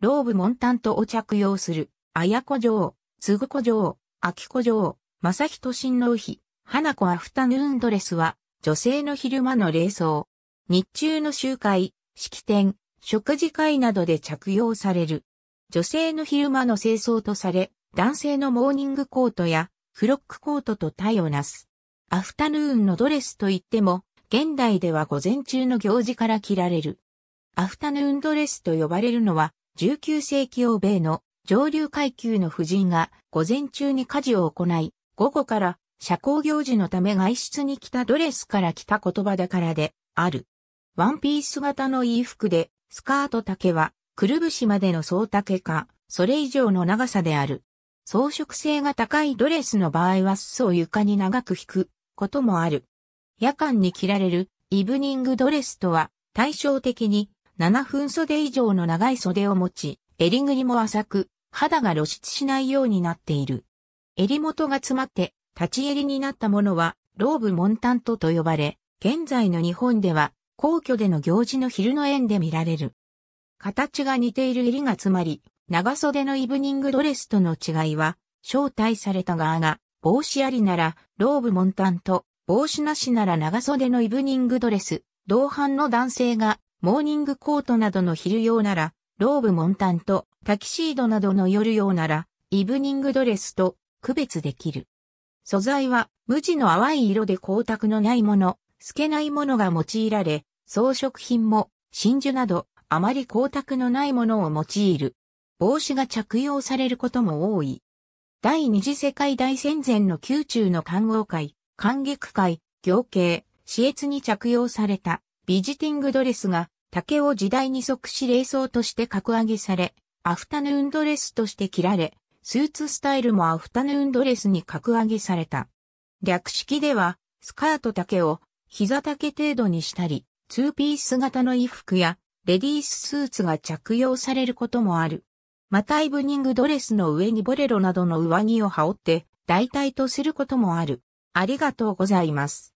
ローブモンタントを着用する、綾子城、つぐ子城、秋子城、正人親王妃、花子アフタヌーンドレスは、女性の昼間の礼装。日中の集会、式典、食事会などで着用される。女性の昼間の清掃とされ、男性のモーニングコートやフロックコートと体をなす。アフタヌーンのドレスといっても、現代では午前中の行事から着られる。アフタヌーンドレスと呼ばれるのは、19世紀欧米の上流階級の婦人が午前中に家事を行い、午後から社交行事のため外出に来たドレスから来た言葉だからである。ワンピース型の衣服で、スカート丈は、くるぶしまでの総丈か、それ以上の長さである。装飾性が高いドレスの場合は裾を床に長く引くこともある。夜間に着られるイブニングドレスとは対照的に7分袖以上の長い袖を持ち、襟ぐりも浅く、肌が露出しないようになっている。襟元が詰まって、立ち襟になったものは、ローブモンタントと呼ばれ、現在の日本では、皇居での行事の昼の縁で見られる。形が似ている襟が詰まり、長袖のイブニングドレスとの違いは、招待された側が、帽子ありなら、ローブモンタント、帽子なしなら長袖のイブニングドレス、同伴の男性がモーニングコートなどの昼用なら、ローブモンタンとタキシードなどの夜用なら、イブニングドレスと区別できる。素材は無地の淡い色で光沢のないもの、透けないものが用いられ、装飾品も真珠などあまり光沢のないものを用いる。帽子が着用されることも多い。第二次世界大戦前の宮中の観豪会、観劇会、行慶、私越に着用されたビジティングドレスが竹を時代に即し礼装として格上げされ、アフタヌーンドレスとして着られ、スーツスタイルもアフタヌーンドレスに格上げされた。略式では、スカート丈を膝丈程度にしたり、ツーピース型の衣服やレディーススーツが着用されることもある。またイブニングドレスの上にボレロなどの上着を羽織って代替とすることもある。ありがとうございます。